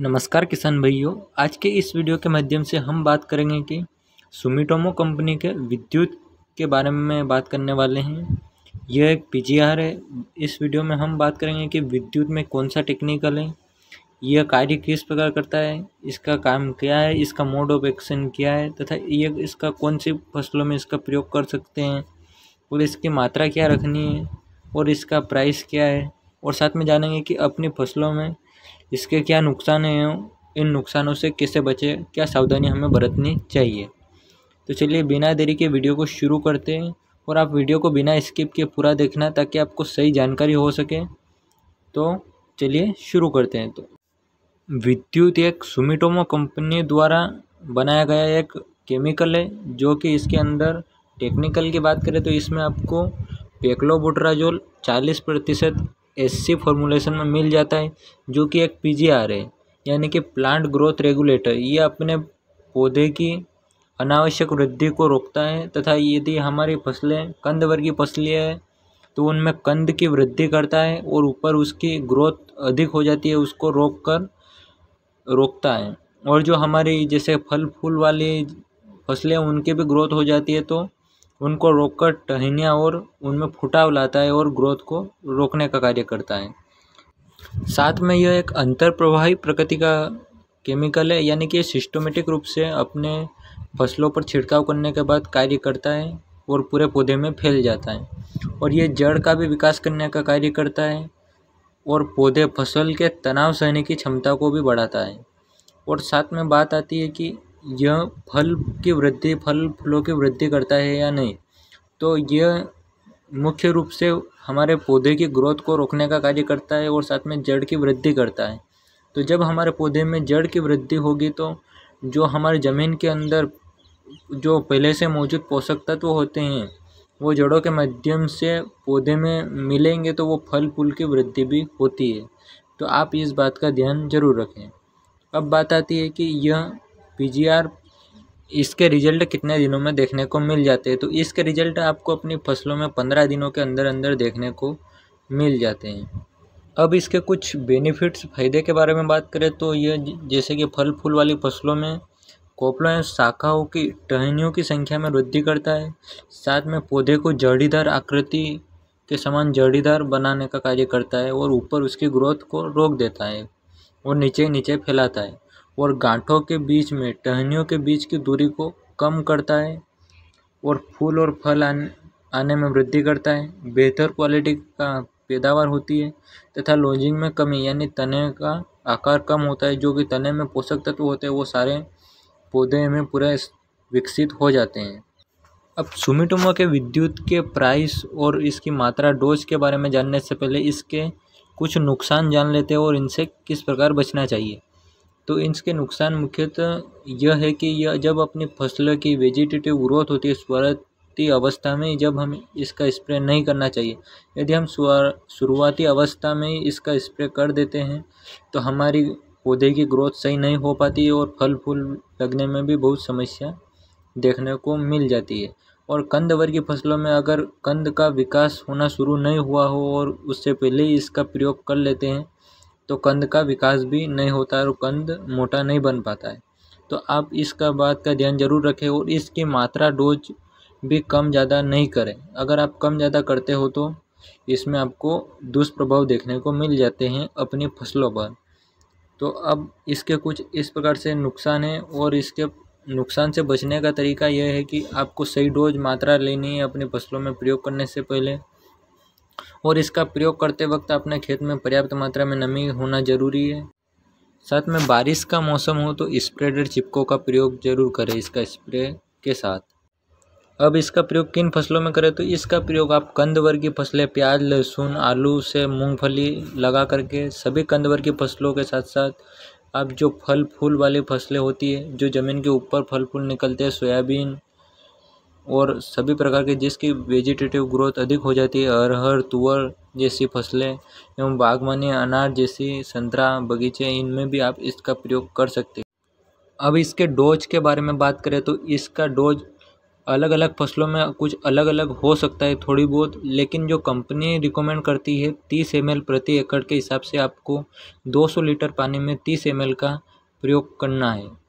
नमस्कार किसान भाइयों आज के इस वीडियो के माध्यम से हम बात करेंगे कि सुमिटोमो कंपनी के विद्युत के बारे में बात करने वाले हैं यह एक पीजीआर है इस वीडियो में हम बात करेंगे कि विद्युत में कौन सा टेक्निकल है यह कार्य किस प्रकार करता है इसका काम क्या है इसका मोड ऑफ एक्शन क्या है तथा यह इसका कौन सी फसलों में इसका प्रयोग कर सकते हैं और इसकी मात्रा क्या रखनी है और इसका प्राइस क्या है और साथ में जानेंगे कि अपनी फसलों में इसके क्या नुकसान हैं इन नुकसानों से कैसे बचें क्या सावधानी हमें बरतनी चाहिए तो चलिए बिना देरी के वीडियो को शुरू करते हैं और आप वीडियो को बिना स्किप किए पूरा देखना ताकि आपको सही जानकारी हो सके तो चलिए शुरू करते हैं तो विद्युत एक सुमिटोमो कंपनी द्वारा बनाया गया एक केमिकल है जो कि इसके अंदर टेक्निकल की बात करें तो इसमें आपको पेक्लोबुट्राजोल चालीस प्रतिशत एससी फॉर्मूलेशन में मिल जाता है जो कि एक पीजीआर है यानी कि प्लांट ग्रोथ रेगुलेटर ये अपने पौधे की अनावश्यक वृद्धि को रोकता है तथा यदि हमारी फसलें कंद वर्गीय फसलें हैं तो उनमें कंद की वृद्धि करता है और ऊपर उसकी ग्रोथ अधिक हो जाती है उसको रोक कर रोकता है और जो हमारी जैसे फल फूल वाली फसलें उनकी भी ग्रोथ हो जाती है तो उनको रोककर टहनिया और उनमें फुटाव लाता है और ग्रोथ को रोकने का कार्य करता है साथ में यह एक अंतर प्रवाही प्रकृति का केमिकल है यानी कि सिस्टोमेटिक रूप से अपने फसलों पर छिड़काव करने के बाद कार्य करता है और पूरे पौधे में फैल जाता है और ये जड़ का भी विकास करने का कार्य करता है और पौधे फसल के तनाव सहने की क्षमता को भी बढ़ाता है और साथ में बात आती है कि यह फल की वृद्धि फल फूलों की वृद्धि करता है या नहीं तो यह मुख्य रूप से हमारे पौधे की ग्रोथ को रोकने का कार्य करता है और साथ में जड़ की वृद्धि करता है तो जब हमारे पौधे में जड़ की वृद्धि होगी तो जो हमारे ज़मीन के अंदर जो पहले से मौजूद पोषक तत्व होते हैं वो जड़ों के माध्यम से पौधे में मिलेंगे तो वो फल फूल की वृद्धि भी होती है तो आप इस बात का ध्यान जरूर रखें अब बात आती है कि यह पीजीआर इसके रिजल्ट कितने दिनों में देखने को मिल जाते हैं तो इसके रिजल्ट आपको अपनी फसलों में पंद्रह दिनों के अंदर अंदर देखने को मिल जाते हैं अब इसके कुछ बेनिफिट्स फ़ायदे के बारे में बात करें तो ये जैसे कि फल फूल वाली फसलों में कोपलों या शाखाओं की टहनियों की संख्या में वृद्धि करता है साथ में पौधे को जड़ीदार आकृति के समान जड़ीदार बनाने का कार्य करता है और ऊपर उसकी ग्रोथ को रोक देता है और नीचे नीचे फैलाता है और गांठों के बीच में टहनियों के बीच की दूरी को कम करता है और फूल और फल आने आने में वृद्धि करता है बेहतर क्वालिटी का पैदावार होती है तथा लॉजिंग में कमी यानी तने का आकार कम होता है जो कि तने में पोषक तत्व होते हैं वो सारे पौधे में पूरा विकसित हो जाते हैं अब सुमिटोमा के विद्युत के प्राइस और इसकी मात्रा डोज के बारे में जानने से पहले इसके कुछ नुकसान जान लेते हैं और इनसे किस प्रकार बचना चाहिए तो इनके नुकसान मुख्यतः यह है कि यह जब अपनी फसलों की वेजिटेटिव ग्रोथ होती है शुरुआती अवस्था में जब हम इसका स्प्रे नहीं करना चाहिए यदि हम शुरुआती अवस्था में इसका स्प्रे कर देते हैं तो हमारी पौधे की ग्रोथ सही नहीं हो पाती है और फल फूल लगने में भी बहुत समस्या देखने को मिल जाती है और कंद वर्गीय की फसलों में अगर कंद का विकास होना शुरू नहीं हुआ हो और उससे पहले ही इसका प्रयोग कर लेते हैं तो कंद का विकास भी नहीं होता है और कंद मोटा नहीं बन पाता है तो आप इसका बात का ध्यान ज़रूर रखें और इसकी मात्रा डोज भी कम ज़्यादा नहीं करें अगर आप कम ज़्यादा करते हो तो इसमें आपको दुष्प्रभाव देखने को मिल जाते हैं अपनी फसलों पर तो अब इसके कुछ इस प्रकार से नुकसान है और इसके नुकसान से बचने का तरीका यह है कि आपको सही डोज मात्रा लेनी है अपनी फसलों में प्रयोग करने से पहले और इसका प्रयोग करते वक्त अपने खेत में पर्याप्त मात्रा में नमी होना ज़रूरी है साथ में बारिश का मौसम हो तो स्प्रेडर चिपको का प्रयोग ज़रूर करें इसका स्प्रे के साथ अब इसका प्रयोग किन फसलों में करें तो इसका प्रयोग आप कंदवर की फसलें प्याज लहसुन आलू से मूंगफली लगा करके सभी कंदवर की फसलों के साथ साथ आप जो फल फूल वाली फसलें होती है जो ज़मीन के ऊपर फल फूल निकलते हैं सोयाबीन और सभी प्रकार के जिसकी वेजिटेटिव ग्रोथ अधिक हो जाती है अरहर तुअर जैसी फसलें एवं बागवानी अनार जैसी संतरा बगीचे इनमें भी आप इसका प्रयोग कर सकते हैं अब इसके डोज के बारे में बात करें तो इसका डोज अलग अलग फसलों में कुछ अलग अलग हो सकता है थोड़ी बहुत लेकिन जो कंपनी रिकमेंड करती है तीस एम प्रति एकड़ के हिसाब से आपको दो लीटर पानी में तीस एम का प्रयोग करना है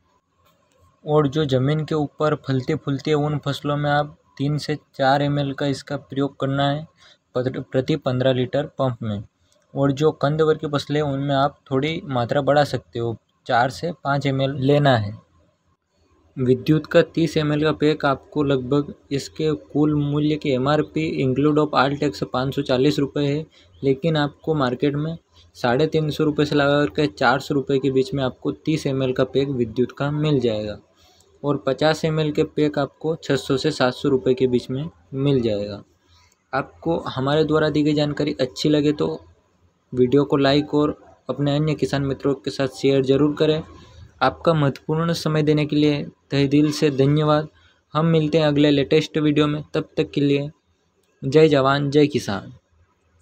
और जो ज़मीन के ऊपर फलती फूलती है उन फसलों में आप तीन से चार एम एल का इसका प्रयोग करना है प्रति पंद्रह लीटर पंप में और जो कंद वर्ग की फसलें उनमें आप थोड़ी मात्रा बढ़ा सकते हो चार से पाँच एम लेना है विद्युत का तीस एम का पैक आपको लगभग इसके कुल मूल्य के M R P include of all tax पाँच सौ चालीस रुपये है लेकिन आपको मार्केट में साढ़े तीन सौ रुपये से लगा करके चार सौ रुपये के बीच में आपको तीस एम का पैक विद्युत का मिल जाएगा और पचास एम एल के पैक आपको छः सौ से सात सौ रुपये के बीच में मिल जाएगा आपको हमारे द्वारा दी गई जानकारी अच्छी लगे तो वीडियो को लाइक और अपने अन्य किसान मित्रों के साथ शेयर ज़रूर करें आपका महत्वपूर्ण समय देने के लिए तहे दिल से धन्यवाद हम मिलते हैं अगले लेटेस्ट वीडियो में तब तक के लिए जय जवान जय किसान